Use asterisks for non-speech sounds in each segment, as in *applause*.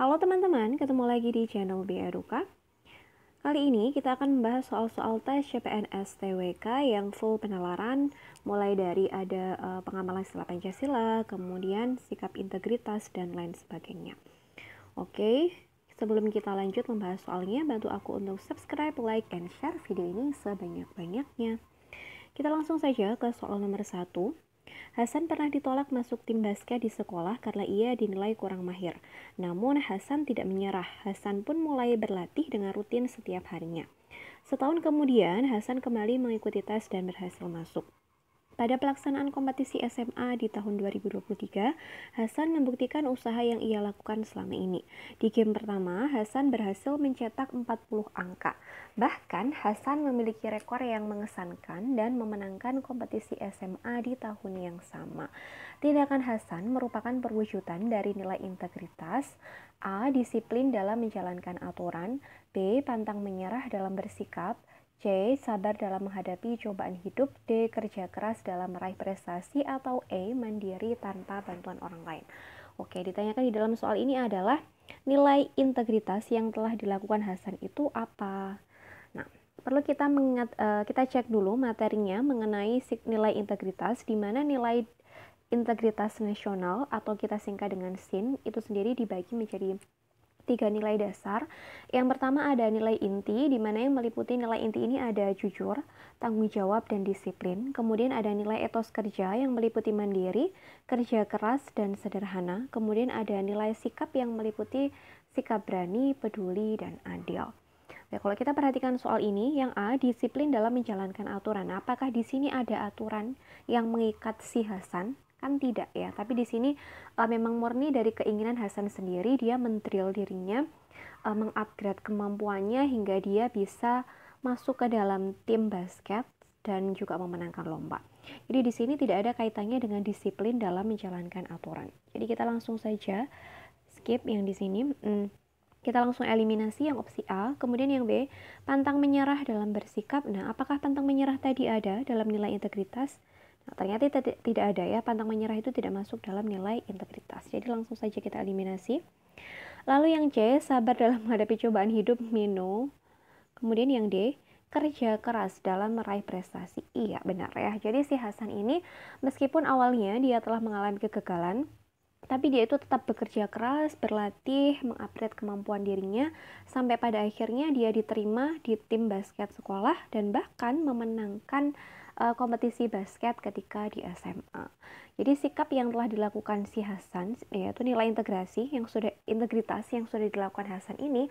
Halo teman-teman, ketemu lagi di channel Duka. Kali ini kita akan membahas soal-soal tes CPNS TWK yang full penalaran, mulai dari ada eh, pengamalan sila Pancasila, kemudian sikap integritas, dan lain sebagainya. Oke, sebelum kita lanjut membahas soalnya, bantu aku untuk subscribe, like, and share video ini sebanyak-banyaknya. Kita langsung saja ke soal nomor 1. Hasan pernah ditolak masuk tim basket di sekolah karena ia dinilai kurang mahir. Namun Hasan tidak menyerah. Hasan pun mulai berlatih dengan rutin setiap harinya. Setahun kemudian, Hasan kembali mengikuti tes dan berhasil masuk. Pada pelaksanaan kompetisi SMA di tahun 2023, Hasan membuktikan usaha yang ia lakukan selama ini. Di game pertama, Hasan berhasil mencetak 40 angka. Bahkan, Hasan memiliki rekor yang mengesankan dan memenangkan kompetisi SMA di tahun yang sama. Tindakan Hasan merupakan perwujudan dari nilai integritas, A. Disiplin dalam menjalankan aturan, B. Pantang menyerah dalam bersikap, C. Sabar dalam menghadapi cobaan hidup. D. Kerja keras dalam meraih prestasi. Atau E. Mandiri tanpa bantuan orang lain. Oke, ditanyakan di dalam soal ini adalah nilai integritas yang telah dilakukan Hasan itu apa? Nah, perlu kita mengingat eh, kita cek dulu materinya mengenai nilai integritas di mana nilai integritas nasional atau kita singkat dengan SIN itu sendiri dibagi menjadi tiga nilai dasar. Yang pertama ada nilai inti, di mana yang meliputi nilai inti ini ada jujur, tanggung jawab, dan disiplin. Kemudian ada nilai etos kerja yang meliputi mandiri, kerja keras, dan sederhana. Kemudian ada nilai sikap yang meliputi sikap berani, peduli, dan adil. Ya, kalau kita perhatikan soal ini, yang A, disiplin dalam menjalankan aturan. Apakah di sini ada aturan yang mengikat si Hasan? kan tidak ya tapi di sini uh, memang murni dari keinginan Hasan sendiri dia mentril dirinya uh, mengupgrade kemampuannya hingga dia bisa masuk ke dalam tim basket dan juga memenangkan lomba. Jadi di sini tidak ada kaitannya dengan disiplin dalam menjalankan aturan. Jadi kita langsung saja skip yang di sini. Hmm. Kita langsung eliminasi yang opsi A, kemudian yang B, pantang menyerah dalam bersikap. Nah, apakah pantang menyerah tadi ada dalam nilai integritas? Nah, ternyata tidak ada ya, pantang menyerah itu tidak masuk dalam nilai integritas. Jadi langsung saja kita eliminasi. Lalu yang C, sabar dalam menghadapi cobaan hidup, Mino. Kemudian yang D, kerja keras dalam meraih prestasi. Iya, benar ya. Jadi si Hasan ini meskipun awalnya dia telah mengalami kegagalan, tapi dia itu tetap bekerja keras, berlatih, mengupdate kemampuan dirinya sampai pada akhirnya dia diterima di tim basket sekolah dan bahkan memenangkan uh, kompetisi basket ketika di SMA. Jadi sikap yang telah dilakukan si Hasan yaitu nilai integrasi yang sudah integritas yang sudah dilakukan Hasan ini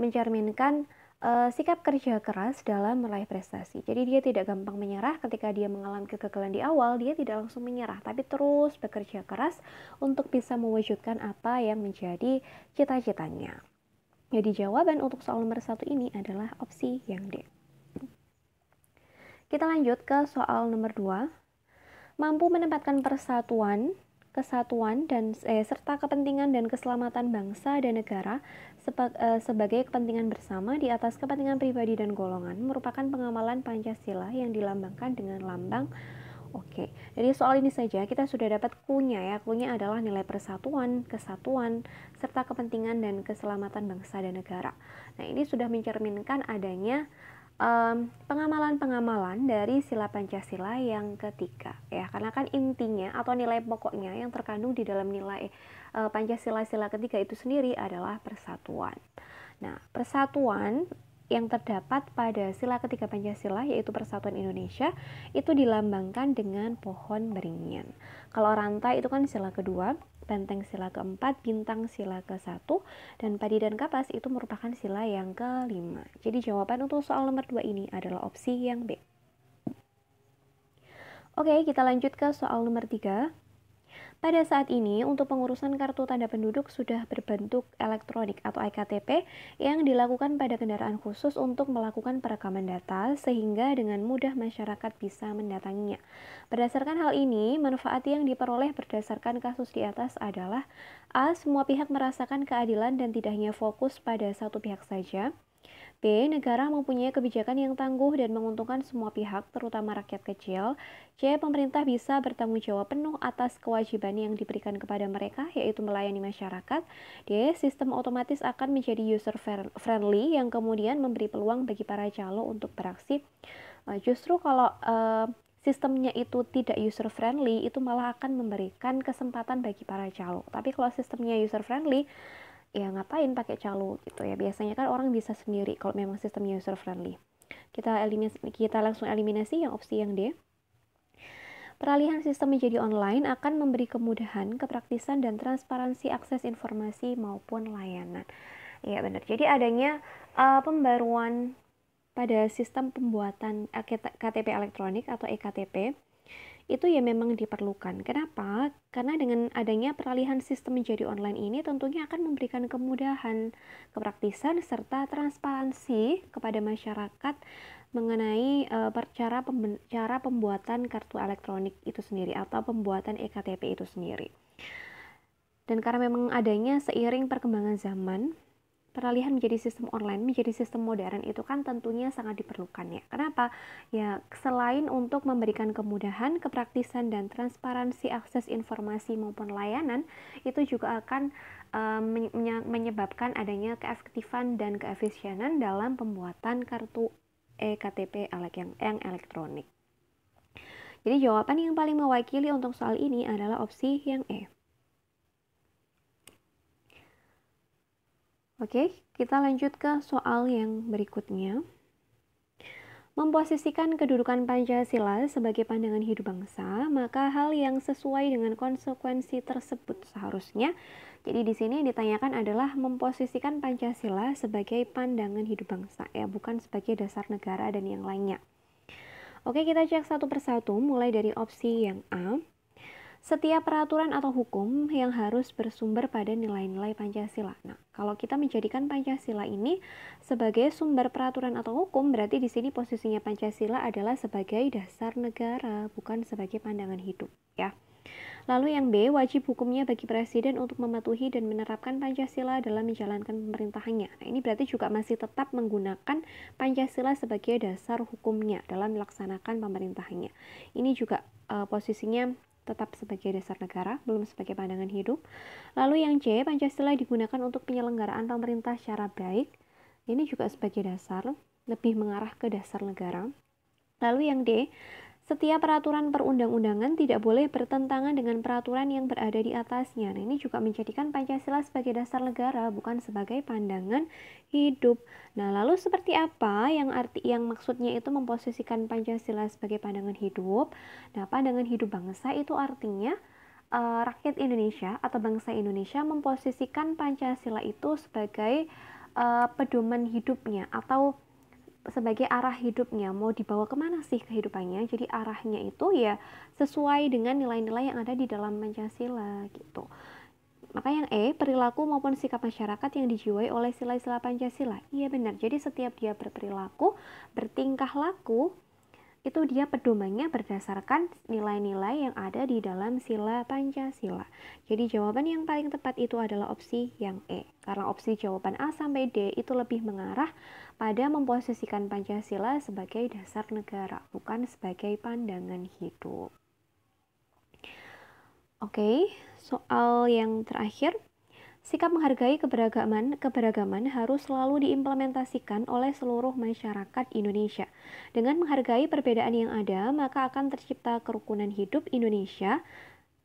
mencerminkan uh, sikap kerja keras dalam meraih prestasi. Jadi dia tidak gampang menyerah ketika dia mengalami kegagalan di awal, dia tidak langsung menyerah, tapi terus bekerja keras untuk bisa mewujudkan apa yang menjadi cita-citanya. Jadi jawaban untuk soal nomor satu ini adalah opsi yang D. Kita lanjut ke soal nomor 2. Mampu menempatkan persatuan, kesatuan dan eh, serta kepentingan dan keselamatan bangsa dan negara seba, eh, sebagai kepentingan bersama di atas kepentingan pribadi dan golongan merupakan pengamalan Pancasila yang dilambangkan dengan lambang Oke, jadi soal ini saja kita sudah dapat kunya ya. Kunya adalah nilai persatuan, kesatuan, serta kepentingan dan keselamatan bangsa dan negara. Nah, ini sudah mencerminkan adanya pengamalan-pengamalan um, dari sila Pancasila yang ketiga ya karena kan intinya atau nilai pokoknya yang terkandung di dalam nilai uh, Pancasila sila ketiga itu sendiri adalah persatuan. Nah, persatuan yang terdapat pada sila ketiga Pancasila yaitu persatuan Indonesia itu dilambangkan dengan pohon beringin. Kalau rantai itu kan sila kedua, Benteng sila keempat, Bintang sila ke satu, dan Padi dan Kapas itu merupakan sila yang kelima. Jadi jawaban untuk soal nomor dua ini adalah opsi yang B. Oke, kita lanjut ke soal nomor tiga. Pada saat ini, untuk pengurusan kartu tanda penduduk sudah berbentuk elektronik atau IKTP yang dilakukan pada kendaraan khusus untuk melakukan perekaman data sehingga dengan mudah masyarakat bisa mendatanginya. Berdasarkan hal ini, manfaat yang diperoleh berdasarkan kasus di atas adalah A. Semua pihak merasakan keadilan dan tidak hanya fokus pada satu pihak saja. B. Negara mempunyai kebijakan yang tangguh dan menguntungkan semua pihak, terutama rakyat kecil. C. Pemerintah bisa bertanggung jawab penuh atas kewajiban yang diberikan kepada mereka, yaitu melayani masyarakat. D. Sistem otomatis akan menjadi user-friendly yang kemudian memberi peluang bagi para calo untuk beraksi. E, justru kalau uh, sistemnya itu tidak user friendly itu malah akan memberikan kesempatan bagi para calo. Tapi kalau sistemnya user friendly ya ngapain pakai calo gitu ya biasanya kan orang bisa sendiri kalau memang sistemnya user friendly kita eliminasi kita langsung eliminasi yang opsi yang D Peralihan sistem menjadi online akan memberi kemudahan, kepraktisan, dan transparansi akses informasi maupun layanan. Ya benar. Jadi adanya uh, pembaruan pada sistem pembuatan KTP elektronik atau EKTP itu ya memang diperlukan. Kenapa? Karena dengan adanya peralihan sistem menjadi online ini tentunya akan memberikan kemudahan, kepraktisan serta transparansi kepada masyarakat mengenai e, cara pem, cara pembuatan kartu elektronik itu sendiri atau pembuatan ektp itu sendiri. Dan karena memang adanya seiring perkembangan zaman, peralihan menjadi sistem online menjadi sistem modern itu kan tentunya sangat diperlukan ya. Kenapa? Ya, selain untuk memberikan kemudahan, kepraktisan dan transparansi akses informasi maupun layanan itu juga akan um, menyebabkan adanya keefektifan dan keefisienan dalam pembuatan kartu ektp yang, yang elektronik. Jadi jawaban yang paling mewakili untuk soal ini adalah opsi yang E. Oke, kita lanjut ke soal yang berikutnya. Memposisikan kedudukan Pancasila sebagai pandangan hidup bangsa, maka hal yang sesuai dengan konsekuensi tersebut seharusnya. Jadi di sini yang ditanyakan adalah memposisikan Pancasila sebagai pandangan hidup bangsa ya, bukan sebagai dasar negara dan yang lainnya. Oke, kita cek satu persatu mulai dari opsi yang A setiap peraturan atau hukum yang harus bersumber pada nilai-nilai Pancasila. Nah, kalau kita menjadikan Pancasila ini sebagai sumber peraturan atau hukum, berarti di sini posisinya Pancasila adalah sebagai dasar negara, bukan sebagai pandangan hidup, ya. Lalu yang B, wajib hukumnya bagi presiden untuk mematuhi dan menerapkan Pancasila dalam menjalankan pemerintahannya. Nah, ini berarti juga masih tetap menggunakan Pancasila sebagai dasar hukumnya dalam melaksanakan pemerintahannya. Ini juga eh, posisinya tetap sebagai dasar negara, belum sebagai pandangan hidup. Lalu yang C, Pancasila digunakan untuk penyelenggaraan pemerintah secara baik. Ini juga sebagai dasar, lebih mengarah ke dasar negara. Lalu yang D, setiap peraturan perundang-undangan tidak boleh bertentangan dengan peraturan yang berada di atasnya. Nah, ini juga menjadikan Pancasila sebagai dasar negara, bukan sebagai pandangan hidup. Nah, lalu seperti apa yang arti yang maksudnya itu memposisikan Pancasila sebagai pandangan hidup? Nah, pandangan hidup bangsa itu artinya uh, rakyat Indonesia atau bangsa Indonesia memposisikan Pancasila itu sebagai uh, pedoman hidupnya atau sebagai arah hidupnya mau dibawa kemana sih kehidupannya jadi arahnya itu ya sesuai dengan nilai-nilai yang ada di dalam Pancasila gitu maka yang E perilaku maupun sikap masyarakat yang dijiwai oleh sila-sila Pancasila iya benar jadi setiap dia berperilaku bertingkah laku itu dia pedomannya berdasarkan nilai-nilai yang ada di dalam sila Pancasila. Jadi jawaban yang paling tepat itu adalah opsi yang E. Karena opsi jawaban A sampai D itu lebih mengarah pada memposisikan Pancasila sebagai dasar negara, bukan sebagai pandangan hidup. Oke, okay, soal yang terakhir Sikap menghargai keberagaman, keberagaman harus selalu diimplementasikan oleh seluruh masyarakat Indonesia. Dengan menghargai perbedaan yang ada, maka akan tercipta kerukunan hidup Indonesia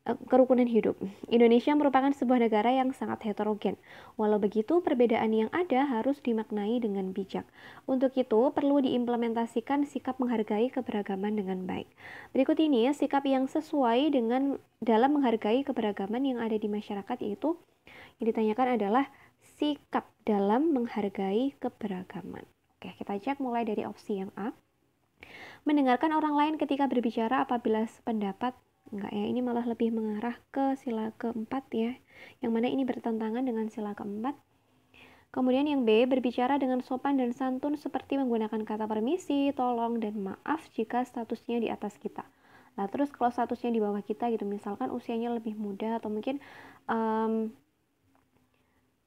Eh, kerukunan hidup. Indonesia merupakan sebuah negara yang sangat heterogen. Walau begitu, perbedaan yang ada harus dimaknai dengan bijak. Untuk itu, perlu diimplementasikan sikap menghargai keberagaman dengan baik. Berikut ini sikap yang sesuai dengan dalam menghargai keberagaman yang ada di masyarakat yaitu yang ditanyakan adalah sikap dalam menghargai keberagaman. Oke, kita cek mulai dari opsi yang A. Mendengarkan orang lain ketika berbicara apabila pendapat Enggak ya, ini malah lebih mengarah ke sila keempat ya, yang mana ini bertentangan dengan sila keempat. Kemudian yang B, berbicara dengan sopan dan santun seperti menggunakan kata permisi, tolong, dan maaf jika statusnya di atas kita. Nah, terus kalau statusnya di bawah kita gitu, misalkan usianya lebih muda atau mungkin um,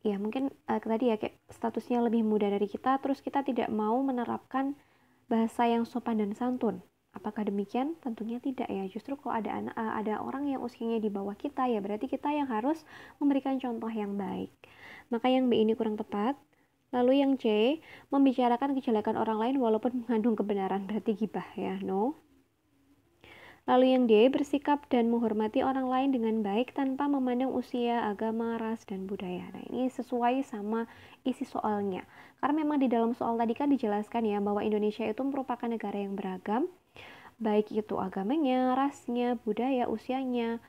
ya mungkin uh, tadi ya kayak statusnya lebih muda dari kita, terus kita tidak mau menerapkan bahasa yang sopan dan santun. Apakah demikian? Tentunya tidak ya. Justru kalau ada anak eh, ada orang yang usianya di bawah kita ya berarti kita yang harus memberikan contoh yang baik. Maka yang B ini kurang tepat. Lalu yang C, membicarakan kejelekan orang lain walaupun *laughs* mengandung kebenaran berarti gibah ya. No. Lalu yang D, bersikap dan menghormati orang lain dengan baik tanpa memandang usia, agama, ras, dan budaya. Nah, ini sesuai sama isi soalnya. Karena memang di dalam soal tadi kan dijelaskan ya bahwa Indonesia itu merupakan negara yang beragam, baik itu agamanya, rasnya, budaya, usianya,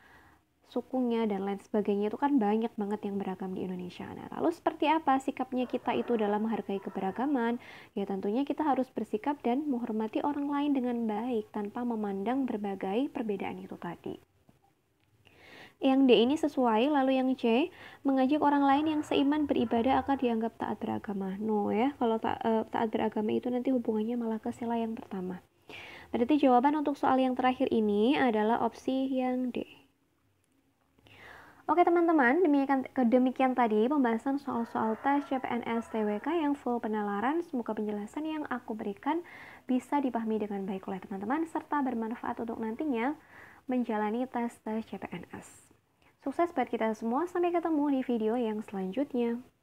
sukunya dan lain sebagainya itu kan banyak banget yang beragam di Indonesia. Nah, lalu seperti apa sikapnya kita itu dalam menghargai keberagaman? Ya tentunya kita harus bersikap dan menghormati orang lain dengan baik tanpa memandang berbagai perbedaan itu tadi. Yang D ini sesuai, lalu yang C mengajak orang lain yang seiman beribadah agar dianggap taat beragama. No ya, kalau ta eh, taat beragama itu nanti hubungannya malah ke sila yang pertama. Berarti nah, jawaban untuk soal yang terakhir ini adalah opsi yang D. Oke teman-teman, demikian, demikian tadi pembahasan soal-soal tes CPNS TWK yang full penalaran. Semoga penjelasan yang aku berikan bisa dipahami dengan baik oleh teman-teman serta bermanfaat untuk nantinya menjalani tes tes CPNS. Sukses buat kita semua, sampai ketemu di video yang selanjutnya.